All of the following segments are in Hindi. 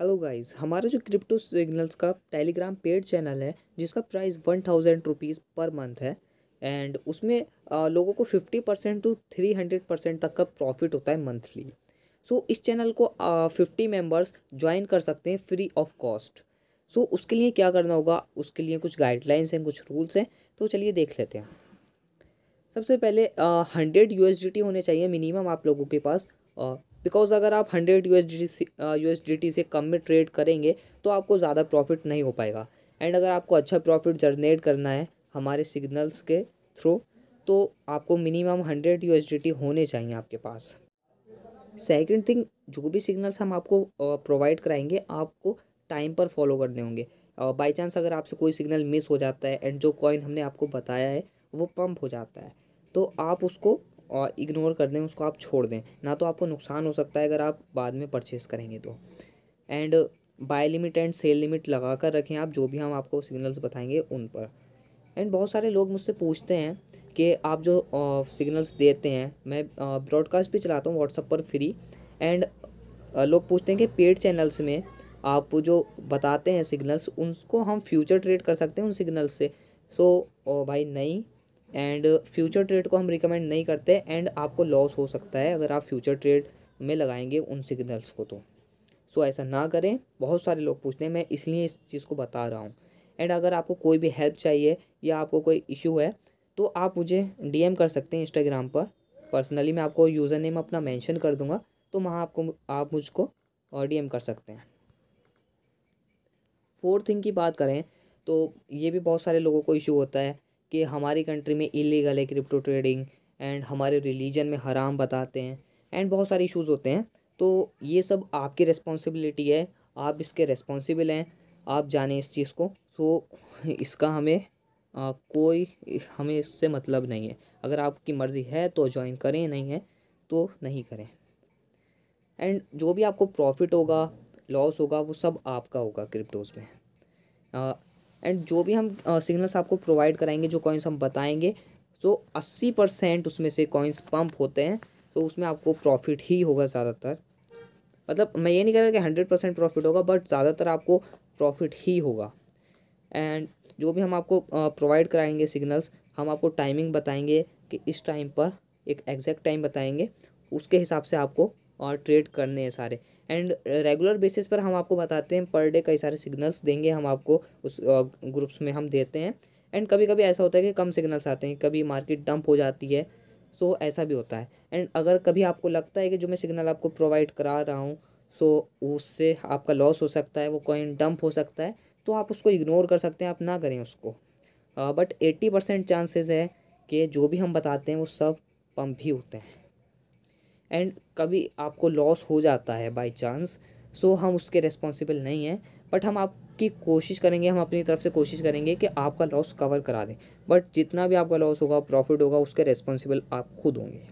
हेलो गाइस हमारा जो क्रिप्टो सिग्नल्स का टेलीग्राम पेड चैनल है जिसका price one thousand rupees per month है एंड उसमें आ, लोगों को fifty percent two three hundred percent तक का प्रॉफिट होता है मंथली सो so, इस चैनल को फिफ्टी मेंबर्स ज्वाइन कर सकते हैं फ्री ऑफ कॉस्ट सो उसके लिए क्या करना होगा उसके लिए कुछ गाइडलाइंस हैं कुछ रूल्स हैं तो चलिए देख लेते हैं सबसे पहले हंड्रेड यू होने चाहिए मिनिमम आप लोगों के पास बिकॉज़ अगर आप हंड्रेड यू एस डी से कम में ट्रेड करेंगे तो आपको ज़्यादा प्रॉफिट नहीं हो पाएगा एंड अगर आपको अच्छा प्रॉफिट जनरेट करना है हमारे सिग्नल्स के थ्रू तो आपको मिनिमम हंड्रेड यू होने चाहिए आपके पास सेकेंड थिंग जो भी सिग्नल्स हम आपको प्रोवाइड कराएंगे आपको टाइम पर फॉलो करने होंगे बाई चांस अगर आपसे कोई सिग्नल मिस हो जाता है एंड जो कॉइन हमने आपको बताया है वो पंप हो जाता है तो आप उसको और इग्नोर कर दें उसको आप छोड़ दें ना तो आपको नुकसान हो सकता है अगर आप बाद में परचेस करेंगे तो and buy limit and sell limit लगा कर रखें आप जो भी हम आपको सिग्नल्स बताएंगे उन पर एंड बहुत सारे लोग मुझसे पूछते हैं कि आप जो सिग्नल्स देते हैं मैं ब्रॉडकास्ट भी चलाता हूँ व्हाट्सअप पर फ्री एंड लोग पूछते हैं कि पेड चैनल्स में आप जो बताते हैं सिग्नल्स उनको हम फ्यूचर ट्रेड कर सकते हैं उन सिग्नल्स से सो so, भाई नहीं एंड फ्यूचर ट्रेड को हम रिकमेंड नहीं करते एंड आपको लॉस हो सकता है अगर आप फ्यूचर ट्रेड में लगाएंगे उन सिग्नल्स को तो सो so, ऐसा ना करें बहुत सारे लोग पूछते हैं मैं इसलिए इस चीज़ को बता रहा हूँ एंड अगर आपको कोई भी हेल्प चाहिए या आपको कोई इशू है तो आप मुझे डीएम कर सकते हैं इंस्टाग्राम पर पर्सनली मैं आपको यूज़र नेम अपना मेंशन कर दूंगा तो वहाँ आपको आप मुझको और डीएम कर सकते हैं फोर्थ थिंग की बात करें तो ये भी बहुत सारे लोगों को इशू होता है कि हमारी कंट्री में इलीगल है क्रिप्टो ट्रेडिंग एंड हमारे रिलीजन में हराम बताते हैं एंड बहुत सारे इशूज़ होते हैं तो ये सब आपकी रिस्पॉन्सिबिलिटी है आप इसके रिस्पॉन्सिबल हैं आप जाने इस चीज़ को सो तो इसका हमें आ, कोई हमें इससे मतलब नहीं है अगर आपकी मर्ज़ी है तो ज्वाइन करें नहीं है तो नहीं करें एंड जो भी आपको प्रॉफिट होगा लॉस होगा वो सब आपका होगा क्रिप्टोज़ में एंड जो भी हम सिग्नल्स आपको प्रोवाइड कराएंगे जो कॉइन्स हम बताएंगे सो अस्सी परसेंट उसमें से कॉइन्स पम्प होते हैं तो उसमें आपको प्रॉफिट ही होगा ज़्यादातर मतलब मैं ये नहीं कह रहा कि हंड्रेड परसेंट प्रॉफिट होगा बट ज़्यादातर आपको प्रॉफिट ही होगा एंड जो भी हम आपको प्रोवाइड कराएंगे सिग्नल्स हम आपको टाइमिंग बताएंगे कि इस टाइम पर एक एग्जैक्ट टाइम बताएंगे उसके हिसाब से आपको और ट्रेड करने हैं सारे एंड रेगुलर बेसिस पर हम आपको बताते हैं पर डे कई सारे सिग्नल्स देंगे हम आपको उस ग्रुप्स में हम देते हैं एंड कभी कभी ऐसा होता है कि कम सिग्नल्स आते हैं कभी मार्केट डंप हो जाती है सो so, ऐसा भी होता है एंड अगर कभी आपको लगता है कि जो मैं सिग्नल आपको प्रोवाइड करा रहा हूँ सो so, उससे आपका लॉस हो सकता है वो कॉइन डंप हो सकता है तो आप उसको इग्नोर कर सकते हैं आप ना करें उसको बट एट्टी परसेंट चांसेस है कि जो भी हम बताते हैं वो सब पम्प ही होते हैं एंड कभी आपको लॉस हो जाता है बाई चांस सो हम उसके रिस्पॉन्सिबल नहीं हैं बट हम आपकी कोशिश करेंगे हम अपनी तरफ से कोशिश करेंगे कि आपका लॉस कवर करा दें बट जितना भी आपका लॉस होगा प्रॉफिट होगा उसके रिस्पॉन्सिबल आप खुद होंगे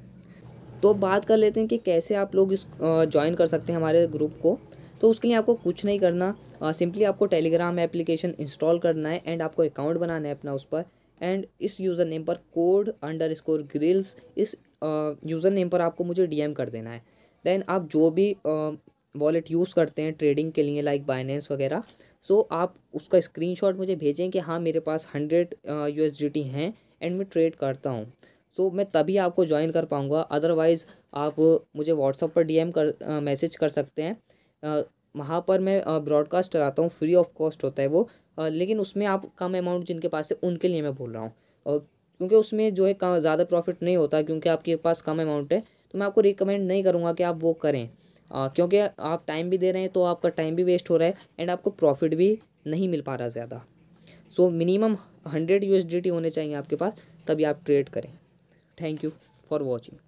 तो बात कर लेते हैं कि कैसे आप लोग इस ज्वाइन कर सकते हैं हमारे ग्रुप को तो उसके लिए आपको कुछ नहीं करना सिंपली आपको टेलीग्राम एप्लीकेशन इंस्टॉल करना है एंड आपको अकाउंट बनाना है अपना उस पर एंड इस यूज़र नेम पर कोड अंडर स्कोर ग्रिल्स इस यूज़र नेम पर आपको मुझे डीएम कर देना है देन आप जो भी वॉलेट यूज़ करते हैं ट्रेडिंग के लिए लाइक बाइनेंस वगैरह सो आप उसका स्क्रीनशॉट मुझे भेजें कि हाँ मेरे पास hundred U S D T हैं एंड मैं ट्रेड करता हूँ सो so, मैं तभी आपको ज्वाइन कर पाऊँगा अदरवाइज़ आप मुझे व्हाट्सअप पर डीएम कर मैसेज कर सकते हैं वहाँ पर मैं ब्रॉडकास्ट कराता हूँ फ्री ऑफ कॉस्ट होता है वो आ, लेकिन उसमें आप कम अमाउंट जिनके पास है उनके लिए मैं बोल रहा हूँ क्योंकि उसमें जो है ज़्यादा प्रॉफिट नहीं होता क्योंकि आपके पास कम अमाउंट है तो मैं आपको रिकमेंड नहीं करूँगा कि आप वो करें आ, क्योंकि आप टाइम भी दे रहे हैं तो आपका टाइम भी वेस्ट हो रहा है एंड आपको प्रॉफिट भी नहीं मिल पा रहा ज़्यादा सो मिनिमम हंड्रेड यू होने चाहिए आपके पास तभी आप ट्रेड करें थैंक यू फॉर वॉचिंग